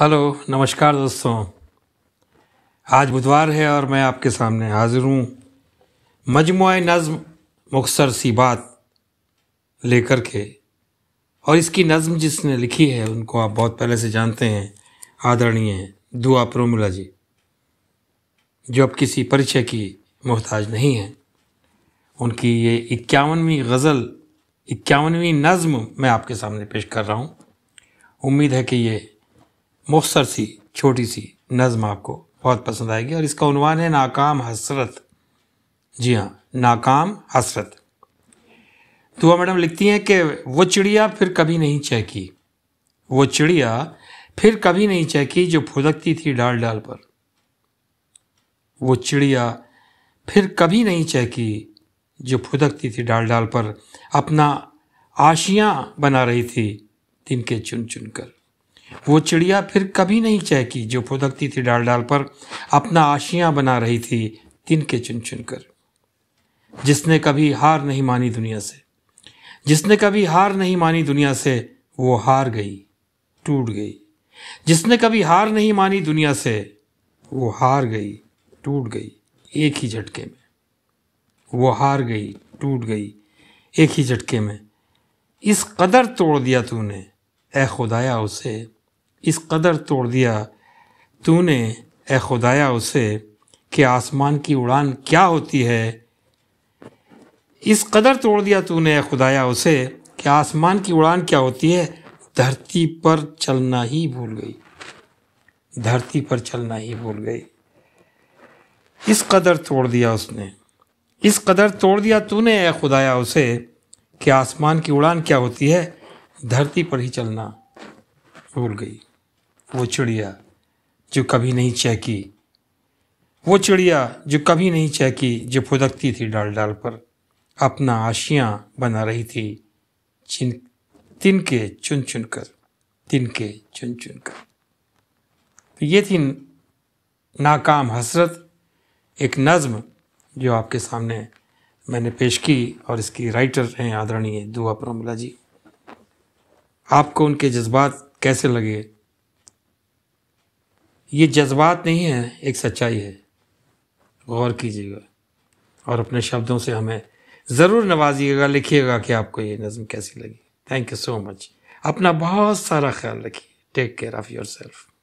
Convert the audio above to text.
hello नमस्कार दोस्तों आज बुधवार है और मैं आपके सामने हाजिर हूँ मजमु नज़म मुखसर सी बात लेकर के और इसकी नज़म जिसने लिखी है उनको आप बहुत पहले से जानते हैं आदरणीय दुआ प्रोमिला जी जो अब किसी परिचय की मोहताज नहीं है उनकी ये इक्यावनवीं गज़ल इक्यावनवीं नज़म मैं आपके सामने पेश कर रहा हूँ उम्मीद है कि ये मुख्तर सी छोटी सी नज़म आपको बहुत पसंद आएगी और इसका उनवान है नाकाम हसरत जी हाँ नाकाम हसरत दुआ मैडम लिखती हैं कि वो चिड़िया फिर कभी नहीं चहकी वो चिड़िया फिर कभी नहीं चहकी जो फुदकती थी डाल डाल पर वो चिड़िया फिर कभी नहीं चहकी जो फुदकती थी डाल डाल पर अपना आशियाँ बना रही थी तिनके चुन चुन कर वो चिड़िया फिर कभी नहीं चहकी जो फुदकती थी डाल डाल पर अपना आशियां बना रही थी तिनके चुन चुन कर जिसने कभी हार नहीं मानी दुनिया से जिसने कभी हार नहीं मानी दुनिया से वो हार गई टूट गई जिसने कभी हार नहीं मानी दुनिया से वो हार गई टूट गई एक ही झटके में वो हार गई टूट गई एक ही झटके में इस कदर तोड़ दिया तूने ए खुदाया उसे इस कदर तोड़ दिया तूने ए खुदाया उसे कि आसमान की उड़ान क्या होती है इस कदर तोड़ दिया तूने ए खुदाया उसे कि आसमान की उड़ान क्या होती है धरती पर चलना ही भूल गई धरती पर चलना ही भूल गई इस कदर तोड़ दिया उसने इस कदर तोड़ दिया तूने ए खुदाया उसे कि आसमान की उड़ान क्या होती है धरती पर ही चलना भूल गई वो चिड़िया जो कभी नहीं चहकी वो चिड़िया जो कभी नहीं चहकी जो फुदकती थी डाल डाल पर अपना आशियाँ बना रही थी चिन तिनके चुन चुन कर तिनके चुन चुन कर तो ये थी नाकाम हसरत एक नज्म जो आपके सामने मैंने पेश की और इसकी राइटर हैं आदरणीय दुआ प्रमला जी आपको उनके जज्बात कैसे लगे ये जज्बात नहीं है एक सच्चाई है गौर कीजिएगा और अपने शब्दों से हमें ज़रूर नवाजिएगा लिखिएगा कि आपको ये नज़म कैसी लगी थैंक यू सो मच अपना बहुत सारा ख्याल रखिए take care of your self